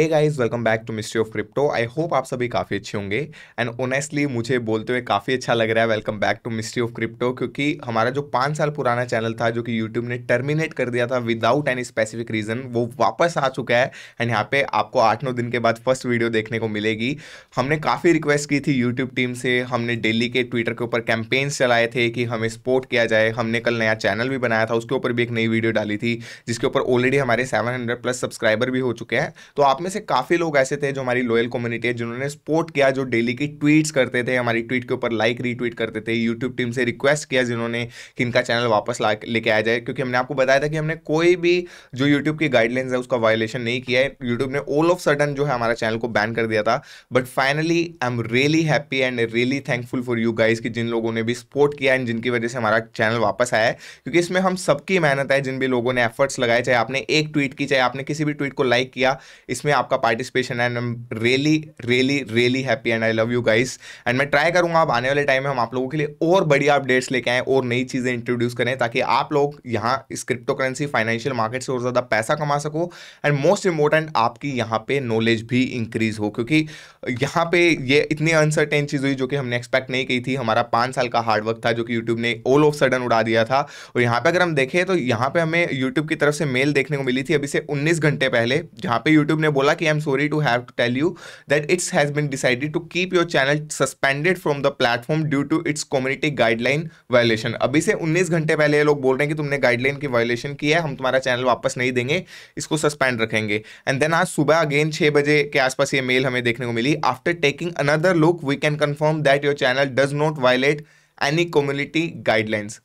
hey guys welcome back to mystery of crypto I hope आप सभी काफ़ी अच्छे होंगे एंड ओनेस्टली मुझे बोलते हुए काफ़ी अच्छा लग रहा है welcome back to mystery of crypto क्योंकि हमारा जो पाँच साल पुराना चैनल था जो कि यूट्यूब ने टर्मिनेट कर दिया था विदाउट एनी स्पेसिफिक रीज़न वो वापस आ चुका है एंड यहाँ पे आपको आठ नौ दिन के बाद फर्स्ट वीडियो देखने को मिलेगी हमने काफ़ी रिक्वेस्ट की थी यूट्यूब टीम से हमने डेली के ट्विटर के ऊपर कैंपेन्स चलाए थे कि हमें सपोर्ट किया जाए हमने कल नया चैनल भी बनाया था उसके ऊपर भी एक नई वीडियो डाली थी जिसके ऊपर ऑलरेडी हमारे सेवन प्लस सब्सक्राइबर भी हो चुके हैं तो आप में में से काफ़ी लोग ऐसे थे जो हमारी लॉयल कम्युनिटी है जिन्होंने सपोर्ट किया जो डेली की ट्वीट्स करते थे हमारी ट्वीट के ऊपर लाइक रीट्वीट करते थे यूट्यूब टीम से रिक्वेस्ट किया जिन्होंने कि इनका चैनल वापस ला लेके आया जाए क्योंकि हमने आपको बताया था कि हमने कोई भी जो यूट्यूब की गाइडलाइंस है उसका वायोलेशन नहीं किया है यूट्यूब ने ऑल ऑफ सडन जो है हमारा चैनल को बैन कर दिया था but finally I am really happy and really thankful for you guys की जिन लोगों ने भी सपोर्ट किया एंड जिनकी वजह से हमारा चैनल वापस आया है क्योंकि इसमें हम सबकी मेहनत है जिन भी लोगों ने एफर्ट्स लगाए चाहे आपने एक ट्वीट की चाहे आपने किसी भी ट्वीट को लाइक किया इसमें इसमें आपका participation and I am really really really happy and I love you guys and मैं ट्राई करूंगा आप आने वाले टाइम में हम आप लोगों के लिए और बढ़िया अपडेट्स लेके आए और नई चीज़ें इंट्रोड्यूस करें ताकि आप लोग यहाँ इस क्रिप्टो करेंसी फाइनेंशियल मार्केट से और ज़्यादा पैसा कमा सको एंड मोस्ट इंपॉर्टेंट आपकी यहाँ पे नॉलेज भी इंक्रीज हो क्योंकि यहाँ पे ये इतनी अनसर्टेन चीज़ हुई जो कि हमने एक्सपेक्ट नहीं की थी हमारा पाँच साल का हार्डवर्क था जो कि यूट्यूब ने ऑल ऑफ सडन उड़ा दिया था और यहाँ पर अगर हम देखें तो यहाँ पर हमें यूट्यूब की तरफ से मेल देखने को मिली थी अभी से उन्नीस घंटे पहले जहाँ पर यूट्यूब ने बोला कि I am sorry to have to tell you that it's has been decided to keep your channel suspended from the platform due to its community guideline violation अभी से 19 घंटे पहले ये लोग बोल रहे हैं कि तुमने गाइडलाइन की वायलेशन की है हम तुम्हारा चैनल वापस नहीं देंगे इसको सस्पेंड रखेंगे एंड देन आज सुबह अगेन छः बजे के आसपास ये मेल हमें देखने को मिली after taking another look we can confirm that your channel does not violate any community guidelines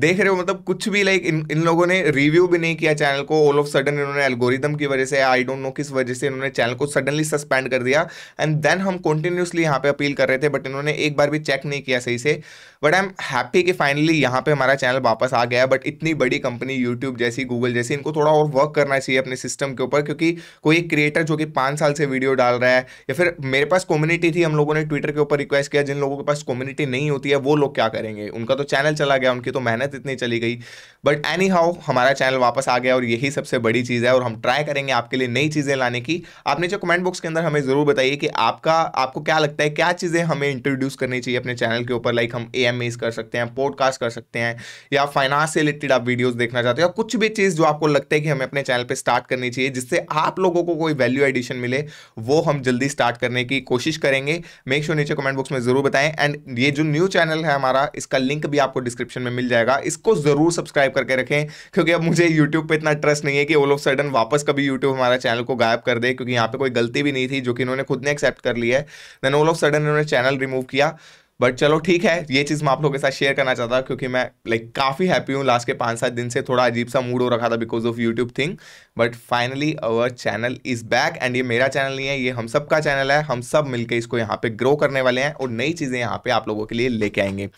देख रहे हो मतलब कुछ भी लाइक इन इन लोगों ने रिव्यू भी नहीं किया चैनल को ऑल ऑफ सडन इन्होंने एल्गोरिदम की वजह से आई डोंट नो किस वजह से इन्होंने चैनल को सडनली सस्पेंड कर दिया एंड देन हम कंटिन्यूसली यहाँ पे अपील कर रहे थे बट इन्होंने एक बार भी चेक नहीं किया सही से बट आई एम हैप्पी कि फाइनली यहाँ पे हमारा चैनल वापस आ गया बट इतनी बड़ी कंपनी यूट्यूब जैसी गूगल जैसी इनको थोड़ा और वर्क करना चाहिए अपने सिस्टम के ऊपर क्योंकि कोई एक क्रिएटर जो कि पाँच साल से वीडियो डाल रहा है या फिर मेरे पास कम्युनिटी थी हम लोगों ने ट्विटर के ऊपर रिक्वेस्ट किया जिन लोगों के पास कम्युनिटी नहीं होती है वो लोग क्या करेंगे उनका तो चैनल चला गया उनकी तो मेहनत मेहनत इतनी चली गई बट एनी हाउ हमारा चैनल वापस आ गया और यही सबसे बड़ी चीज़ है और हम ट्राई करेंगे आपके लिए नई चीज़ें लाने की आप नीचे कमेंट बॉक्स के अंदर हमें ज़रूर बताइए कि आपका आपको क्या लगता है क्या चीज़ें हमें इंट्रोड्यूस करनी चाहिए अपने चैनल के ऊपर लाइक हम ए कर सकते हैं पॉडकास्ट कर सकते हैं या फाइनेंस से रिलेटेड आप वीडियोज़ देखना चाहते हो या कुछ भी चीज़ जो आपको लगता है कि हमें अपने चैनल पर स्टार्ट करनी चाहिए जिससे आप लोगों को कोई वैल्यू एडिशन मिले वो हम जल्दी स्टार्ट करने की कोशिश करेंगे मेक श्योर नीचे कमेंट बॉक्स में ज़रूर बताएं एंड ये जो न्यू चैनल है हमारा इसका लिंक भी आपको डिस्क्रिप्शन में मिल जाएगा था इसको ज़रूर सब्सक्राइब करके रखें क्योंकि अब मुझे यूट्यूब पर इतना ट्रस्ट नहीं है कि ऑल ऑफ सडन वापस कभी यूट्यूब हमारा चैनल को गायब कर दे क्योंकि यहाँ पर कोई गलती भी नहीं थी जो कि इन्होंने खुद ने एक्सेप्ट कर लिया है देन ऑल ऑफ सडन इन्होंने चैनल रिमूव किया बट चलो ठीक है ये चीज़ मैं आप लोगों के साथ शेयर करना चाहता क्योंकि मैं लाइक like, काफ़ी हैप्पी हूँ लास्ट के पाँच सात दिन से थोड़ा अजीब सा मूड हो रखा था because of YouTube thing but finally our channel is back and ये मेरा चैनल नहीं है ये हम सब का चैनल है हम सब मिलकर इसको यहाँ पे ग्रो करने वाले हैं और नई चीज़ें यहाँ पे आप लोगों के लिए लेके आएंगे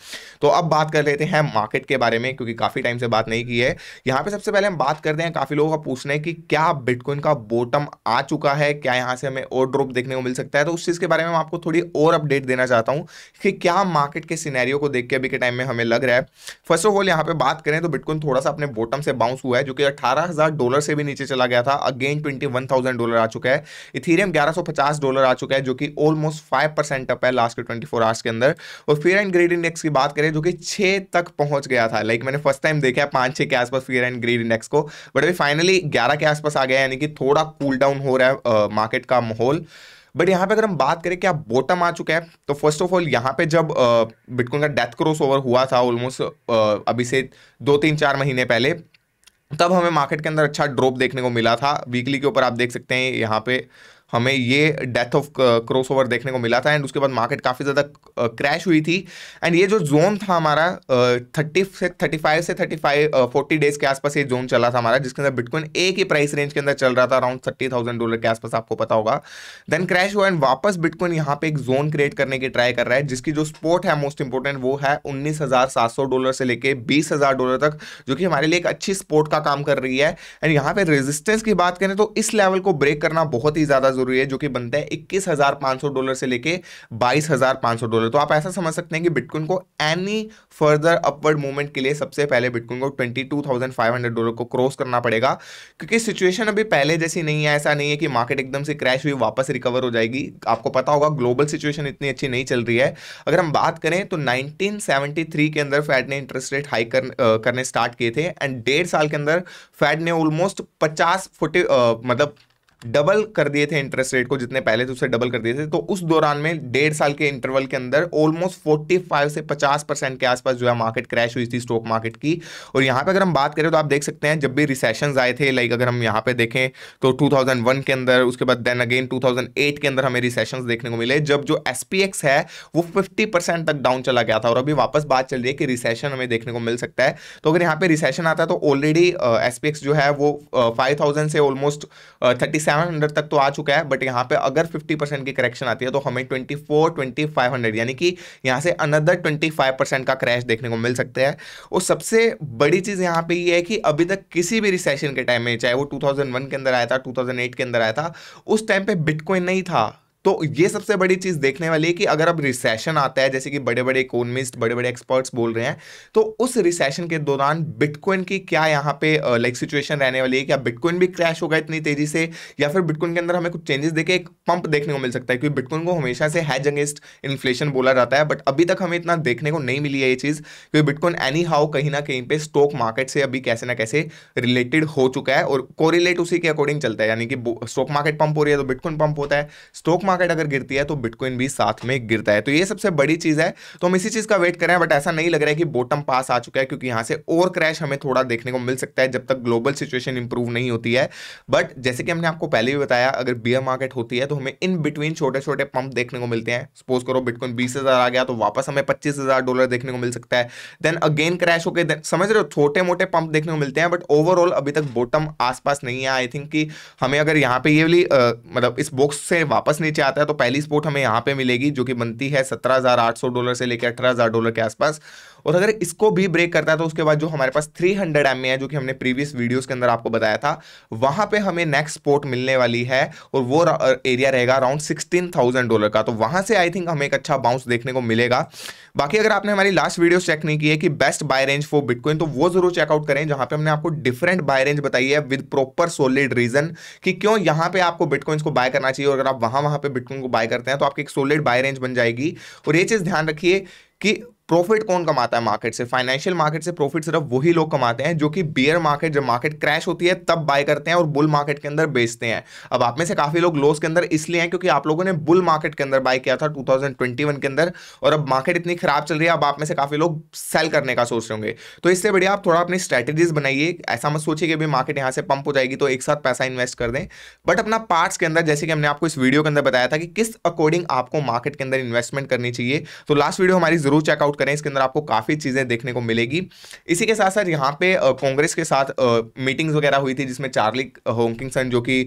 तो अब बात कर लेते हैं मार्केट के बारे में क्योंकि काफ़ी टाइम से बात नहीं की है यहाँ पर सबसे पहले हम बात करते हैं काफ़ी लोगों का पूछना है कि क्या बिटकॉइन का बॉटम आ चुका है क्या यहाँ से हमें और ड्रॉप देखने को मिल सकता है तो उस चीज़ के बारे में मैं आपको थोड़ी और अपडेट देना चाहता हूँ कि क्या क्या मार्केट के सिनेरियो को देख के अभी के टाइम में हमें लग रहा है फर्स्ट ऑफ ऑल यहाँ पे बात करें तो बिटकॉइन थोड़ा सा अपने बॉटम से बाउंस हुआ है जो कि अट्ठारह डॉलर से भी नीचे चला गया था अगेन ट्वेंटी डॉलर आ चुका है इथीरियम ग्यारह डॉलर आ चुका है जो कि ऑलमोस्ट फाइव अप है लास्ट के ट्वेंटी आवर्स के अंदर और फियर एंड ग्रीड इंडेक्स की बात करें जो कि छः तक पहुंच गया था लाइक मैंने फर्स्ट टाइम देखा है पाँच छः के आसपास फियर एंड ग्रीड इंडेक्स को बट अभी फाइनली ग्यारह के आसपास आ गया यानी कि थोड़ा कूल डाउन हो रहा है मार्केट का माहौल बट यहाँ पे अगर हम बात करें कि आप बॉटम आ चुका है तो फर्स्ट ऑफ ऑल यहाँ पे जब बिटकॉइन का डेथ क्रॉस ओवर हुआ था ऑलमोस्ट अभी से दो तीन चार महीने पहले तब हमें मार्केट के अंदर अच्छा ड्रॉप देखने को मिला था वीकली के ऊपर आप देख सकते हैं यहाँ पे हमें ये डेथ ऑफ क्रॉसओवर देखने को मिला था एंड उसके बाद मार्केट काफ़ी ज़्यादा क्रैश uh, हुई थी एंड ये जो जोन था हमारा थर्टी uh, से थर्टी फाइव से थर्टी फाइव फोर्टी डेज के आसपास ये जोन चला था हमारा जिसके अंदर बिटकॉइन एक ही प्राइस रेंज के अंदर चल रहा था अराउंड थर्टी थाउजेंड डॉलर के आसपास आपको पता होगा देन क्रैश हुआ एंड वापस बिटकॉइन यहाँ पे एक जोन क्रिएट करने की ट्राई कर रहा है जिसकी जो स्पोर्ट है मोस्ट इंपॉर्टेंट वो है उन्नीस हजार सात सौ डॉलर से लेकर बीस हजार डॉलर तक जो कि हमारे लिए एक अच्छी स्पोर्ट का काम कर रही है एंड यहाँ पे रेजिस्टेंस की बात करें तो इस लेवल को ब्रेक करना बहुत ही ज़्यादा ज़रूरी है जो कि बनता है इक्कीस डॉलर से लेके बाईस डॉलर तो आप ऐसा समझ सकते हैं कि बिटकॉइन को एनी फर्दर अपवर्ड मूवमेंट के लिए सबसे पहले बिटकॉइन को ट्वेंटी डॉलर को क्रॉस करना पड़ेगा क्योंकि सिचुएशन अभी पहले जैसी नहीं है ऐसा नहीं है कि मार्केट एकदम से क्रैश हुई वापस रिकवर हो जाएगी आपको पता होगा ग्लोबल सिचुएशन इतनी अच्छी नहीं चल रही है अगर हम बात करें तो 1973 के अंदर फैड ने इंटरेस्ट रेट हाई कर, करने स्टार्ट किए थे एंड डेढ़ साल के अंदर फैड ने ऑलमोस्ट पचास फोर्टी मतलब डबल कर दिए थे इंटरेस्ट रेट को जितने पहले थे उससे डबल कर दिए थे तो उस दौरान में डेढ़ साल के इंटरवल के अंदर ऑलमोस्ट 45 से 50 परसेंट के आसपास जो है मार्केट क्रैश हुई थी स्टॉक मार्केट की और यहाँ पर अगर हम बात करें तो आप देख सकते हैं जब भी रिसेशन आए थे लाइक अगर हम यहाँ पे देखें तो टू के अंदर उसके बाद देन अगेन टू के अंदर हमें रिसेशन देखने को मिले जब जो एस है वो फिफ्टी तक डाउन चला गया था और अभी वापस बात चल रही है कि रिसेशन हमें देखने को मिल सकता है तो अगर यहाँ पे रिसेशन आता है तो ऑलरेडी एस uh, जो है वो फाइव uh, से ऑलमोस्ट थर्टी uh, हंड्रेड तक तो आ चुका है बट यहाँ पे अगर फिफ्टी परसेंट की करेक्शन आती है तो हमें ट्वेंटी फोर ट्वेंटी यानी कि यहाँ से अनदर 25 परसेंट का क्रैश देखने को मिल सकता है और सबसे बड़ी चीज़ यहाँ पे ये है कि अभी तक किसी भी रिसेशन के टाइम में चाहे वो टू थाउजेंड वन के अंदर आया था टू थाउजेंड एट के अंदर आया था उस टाइम पे बिटकॉइन नहीं था तो ये सबसे बड़ी चीज़ देखने वाली है कि अगर अब रिसेशन आता है जैसे कि बड़े बड़े इकोनमिस्ट बड़े बड़े एक्सपर्ट्स बोल रहे हैं तो उस रिसेशन के दौरान बिटकॉइन की क्या यहाँ पे लाइक सिचुएशन रहने वाली है क्या बिटकॉइन भी क्रैश होगा इतनी तेजी से या फिर बिटकॉइन के अंदर हमें कुछ चेंजेस देखे एक पंप देखने को मिल सकता है क्योंकि बिटकॉइन को हमेशा से हैज अगेंस्ट इन्फ्लेशन बोला जाता है बट अभी तक हमें इतना देखने को नहीं मिली है ये चीज़ क्योंकि बिटकॉइन एनी हाउ कहीं ना कहीं पर स्टॉक मार्केट से अभी कैसे ना कैसे रिलेटेड हो चुका है और कोरिलेट उसी के अकॉर्डिंग चलता है यानी कि स्टॉक मार्केट पंप हो रही है तो बिटकॉइन पंप होता है स्टॉक मार्केट अगर गिरती है तो बिटकॉइन भी साथ में गिरता है तो ये सबसे बड़ी चीज़ है तो हम इसी चीज़ का वेट कर रहे हैं बट ऐसा नहीं लग रहा है कि बॉटम पास आ चुका है क्योंकि यहां से और क्रैश हमें थोड़ा देखने को मिल सकता है जब तक ग्लोबल सिचुएशन इंप्रूव नहीं होती है बट जैसे कि हमने आपको पहले भी बताया अगर बियर मार्केट होती है तो हमें इन बिटवीन छोटे छोटे पंप देखने को मिलते हैं सपोज करो बिटकॉइन बीस आ गया तो वापस हमें पच्चीस डॉलर देखने को मिल सकता है देन अगेन क्रैश होकर समझ रहे हो छोटे मोटे पंप देखने को मिलते हैं बट ओवरऑल अभी तक बॉटम आसपास नहीं है आई थिंक कि हमें अगर यहाँ पे ये मतलब इस बॉक्स से वापस नीचे नीचे आता है तो पहली स्पोर्ट हमें यहाँ पे मिलेगी जो कि बनती है सत्रह डॉलर से लेकर अठारह डॉलर के आसपास और अगर इसको भी ब्रेक करता है तो उसके बाद जो हमारे पास थ्री हंड्रेड एम है जो कि हमने प्रीवियस वीडियोस के अंदर आपको बताया था वहां पर हमें नेक्स्ट स्पोर्ट मिलने वाली है और वो एरिया रहेगा अराउंड सिक्सटीन थाउजेंड डॉलर का तो वहां से आई थिंक हमें एक अच्छा बाउंस देखने को मिलेगा बाकी अगर आपने हमारी लास्ट वीडियो चेक नहीं की है कि best buy range for bitcoin तो वो जरूर चेकआउट करें जहां पे हमने आपको डिफरेंट बाय रेंज बताई है विद प्रॉपर सोलिड रीजन कि क्यों यहां पे आपको बिटकॉइंस को बाय करना चाहिए और अगर आप वहां वहां पे बिटकॉइन को बाय करते हैं तो आपकी एक सोलिड बाय रेंज बन जाएगी और ये चीज ध्यान रखिए कि प्रॉफिट कौन कमाता है मार्केट से फाइनेंशियल मार्केट से प्रॉफिट सिर्फ वही लोग कमाते हैं जो कि बियर मार्केट जब मार्केट क्रैश होती है तब बाय करते हैं और बुल मार्केट के अंदर बेचते हैं अब आप में से काफ़ी लोग लॉस के अंदर इसलिए हैं क्योंकि आप लोगों ने बुल मार्केट के अंदर बाय किया था 2021 के अंदर और अब मार्केट इतनी खराब चल रही है अब आप में से काफ़ी लोग सेल करने का सोच रहे होंगे तो इससे बढ़िया आप थोड़ा अपनी स्ट्रैटेजीज बनाइए ऐसा मत सोचिए कि अभी मार्केट यहाँ से पंप हो जाएगी तो एक साथ पैसा इन्वेस्ट कर दें बट अपना पार्ट्स के अंदर जैसे कि हमने आपको इस वीडियो के अंदर बताया था कि किस अकॉर्डिंग आपको मार्केट के अंदर इन्वेस्टमेंट करनी चाहिए तो लास्ट वीडियो हमारी जरूर चेकआउट करें इसके अंदर आपको काफ़ी चीज़ें देखने को मिलेगी इसी के साथ साथ यहाँ पे कांग्रेस के साथ मीटिंग्स वगैरह हुई थी जिसमें चार्ली होंकिंगसन जो कि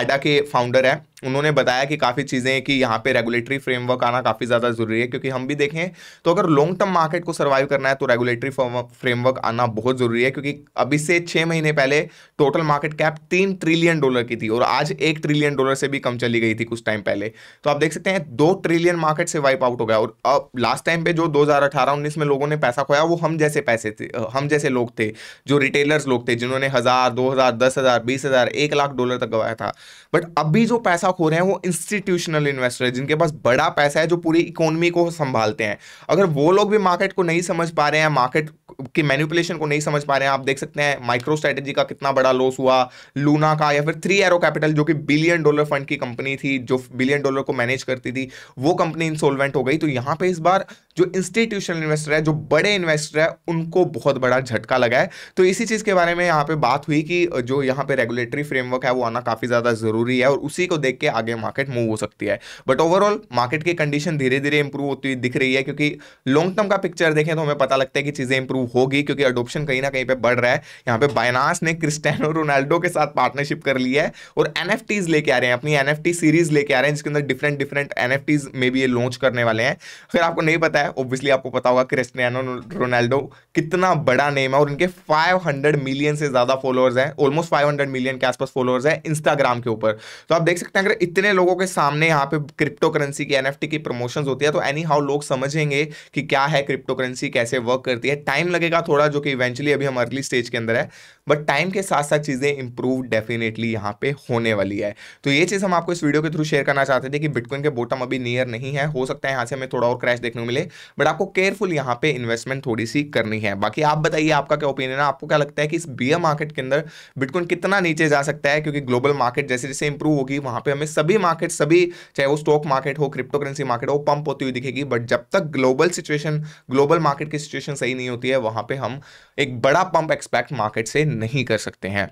आडा के फाउंडर हैं उन्होंने बताया कि काफ़ी चीज़ें कि यहाँ पे रेगुलेटरी फ्रेमवर्क आना काफ़ी ज़्यादा ज़रूरी है क्योंकि हम भी देखें तो अगर लॉन्ग टर्म मार्केट को सर्वाइव करना है तो रेगुलेटरी फ्रेमवर्क आना बहुत ज़रूरी है क्योंकि अभी से छह महीने पहले टोटल मार्केट कैप तीन ट्रिलियन डॉलर की थी और आज एक ट्रिलियन डॉलर से भी कम चली गई थी कुछ टाइम पहले तो आप देख सकते हैं दो ट्रिलियन मार्केट से वाइप आउट हो गया और अब लास्ट टाइम पे जो दो हज़ार में लोगों ने पैसा खोया वो हम जैसे पैसे थे हम जैसे लोग थे जो रिटेलर्स लोग थे जिन्होंने हज़ार दो हज़ार दस हज़ार बीस हज़ार एक लाख डॉलर तक गवाया था बट अभी जो पैसा हो रहे हैं वो इंस्टीट्यूशनल इन्वेस्टर है जिनके पास बड़ा पैसा है जो पूरी इकोनॉमी को संभालते हैं अगर वो लोग भी मार्केट को नहीं समझ पा रहे हैं मार्केट की मैन्युपुलेशन को नहीं समझ पा रहे हैं आप देख सकते हैं माइक्रो स्ट्रेटेजी का कितना बड़ा लॉस हुआ लूना का या फिर थ्री एरो कैपिटल जो कि बिलियन डॉलर फंड की कंपनी थी जो बिलियन डॉलर को मैनेज करती थी वो कंपनी इंसोलवेंट हो गई तो यहाँ पे इस बार जो इंस्टीट्यूशनल इन्वेस्टर है जो बड़े इन्वेस्टर है उनको बहुत बड़ा झटका लगा है तो इसी चीज़ के बारे में यहाँ पे बात हुई कि जो यहाँ पे रेगुलेटरी फ्रेमवर्क है वो आना काफ़ी ज़्यादा ज़रूरी है और उसी को देख के आगे मार्केट मूव हो सकती है बट ओवरऑल मार्केट की कंडीशन धीरे धीरे इंप्रूव होती हुई दिख रही है क्योंकि लॉन्ग टर्म का पिक्चर देखें तो हमें पता लगता है कि चीज़ें इंप्रूव होगी क्योंकि अडोप्शन कहीं ना कहीं पे बढ़ रहा है यहाँ पे बायनास ने क्रिस्टियानो रोनाल्डो के साथ पार्टनरशिप कर ली है और एन लेके आ रहे हैं अपनी एन सीरीज लेके आ रहे हैं जिसके अंदर डिफरेंट डिफरेंट एन में भी ये लॉन्च करने वाले हैं अगर आपको नहीं पता है ओब्वियसली आपको पता होगा क्रिस्टियानो रोनाल्डो कितना बड़ा नेम है और इनके फाइव मिलियन से ज़्यादा फॉलोअर्स हैं ऑलमोस्ट फाइव मिलियन के आसपास फॉलोअर्स हैं इंस्टाग्राम के ऊपर तो आप देख सकते हैं अगर इतने लोगों के सामने यहाँ पे क्रिप्टो करेंसी की एन की प्रमोशन होती है तो एनी हाउ लोग समझेंगे कि क्या है क्रिप्टो करेंसी कैसे वर्क करती है टाइम लगेगा थोड़ा जो कि इवेंचुअली अभी हम अर्ली स्टेज के अंदर है बट टाइम के साथ साथ चीज़ें इंप्रूव डेफिनेटली यहाँ पे होने वाली है तो ये चीज़ हम आपको इस वीडियो के थ्रू शेयर करना चाहते थे कि बिटकॉइन के बोटम अभी नियर नहीं है हो सकता है यहाँ से हमें थोड़ा और क्रैश देखने को मिले बट आपको केयरफुल यहाँ पे इन्वेस्टमेंट थोड़ी सी करनी है बाकी आप बताइए आपका क्या ओपिनियन है आपको क्या लगता है कि इस बी मार्केट के अंदर बिटकॉइन कितना नीचे जा सकता है क्योंकि ग्लोबल मार्केट जैसे जैसे इंप्रूव होगी वहाँ पर हमें सभी मार्केट सभी चाहे वो स्टॉक मार्केट हो क्रिप्टो करेंसी मार्केट हो पंप होती हुई दिखेगी बट जब तक ग्लोबल सिचुएशन ग्लोबल मार्केट की सिचुएशन सही नहीं होती है वहां पे हम एक बड़ा पंप एक्सपेक्ट मार्केट से नहीं कर सकते हैं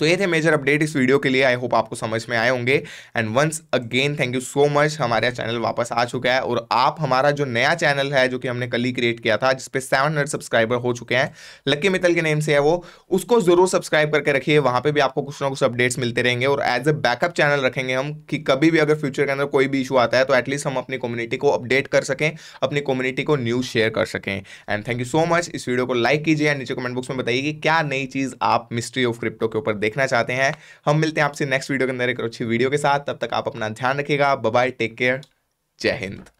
तो ये थे मेजर अपडेट इस वीडियो के लिए आई होप आपको समझ में आए होंगे and once again thank you so much हमारा चैनल वापस आ चुका है और आप हमारा जो नया चैनल है जो कि हमने कल ही क्रिएट किया था जिसपे सेवन हंड्रेड सब्सक्राइबर हो चुके हैं लक्की मित्तल के नेम से है वो उसको जरूर सब्सक्राइब करके रखिए वहाँ पर भी आपको कुछ ना कुछ अपडेट्स मिलते रहेंगे और एज ए बैकअप चैनल रखेंगे हम कि कभी भी अगर फ्यूचर के अंदर कोई भी इशू आता है तो एटलीस्ट हम अपनी कम्युनिटी को अपडेट कर सकें अपनी कम्युनिटी को न्यूज़ शेयर कर सकें and thank you so much इस वीडियो को लाइक कीजिए एंड नीचे कमेंट बॉक्स में बताइए कि क्या नई चीज़ आप मिस्ट्री ऑफ क्रिप्टो के ऊपर देख देखना चाहते हैं हम मिलते हैं आपसे नेक्स्ट वीडियो के अंदर एक अच्छी वीडियो के साथ तब तक आप अपना ध्यान रखिएगा बाय टेक केयर जय हिंद